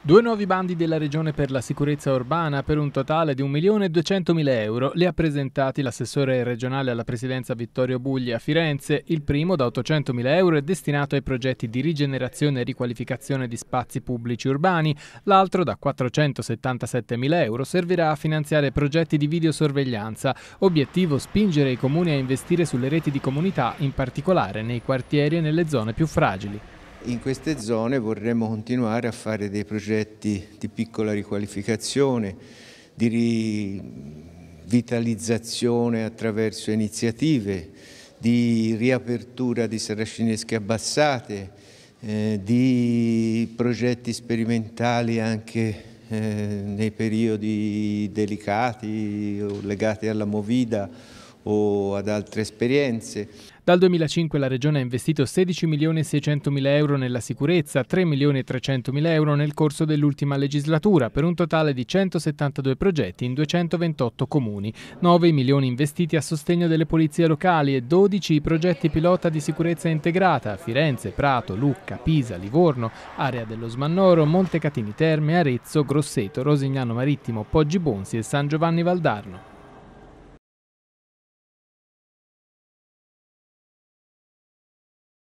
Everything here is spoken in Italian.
Due nuovi bandi della Regione per la sicurezza urbana per un totale di 1.200.000 euro li ha presentati l'assessore regionale alla presidenza Vittorio Bugli a Firenze. Il primo da 800.000 euro è destinato ai progetti di rigenerazione e riqualificazione di spazi pubblici urbani, l'altro da 477.000 euro servirà a finanziare progetti di videosorveglianza, obiettivo spingere i comuni a investire sulle reti di comunità, in particolare nei quartieri e nelle zone più fragili. In queste zone vorremmo continuare a fare dei progetti di piccola riqualificazione, di rivitalizzazione attraverso iniziative, di riapertura di saracinesche abbassate, eh, di progetti sperimentali anche eh, nei periodi delicati o legati alla movida o ad altre esperienze. Dal 2005 la Regione ha investito 16.600.000 euro nella sicurezza, 3.300.000 euro nel corso dell'ultima legislatura, per un totale di 172 progetti in 228 comuni, 9 milioni investiti a sostegno delle polizie locali e 12 progetti pilota di sicurezza integrata a Firenze, Prato, Lucca, Pisa, Livorno, area dello Smannoro, Montecatini Terme, Arezzo, Grosseto, Rosignano Marittimo, Poggi Bonsi e San Giovanni Valdarno.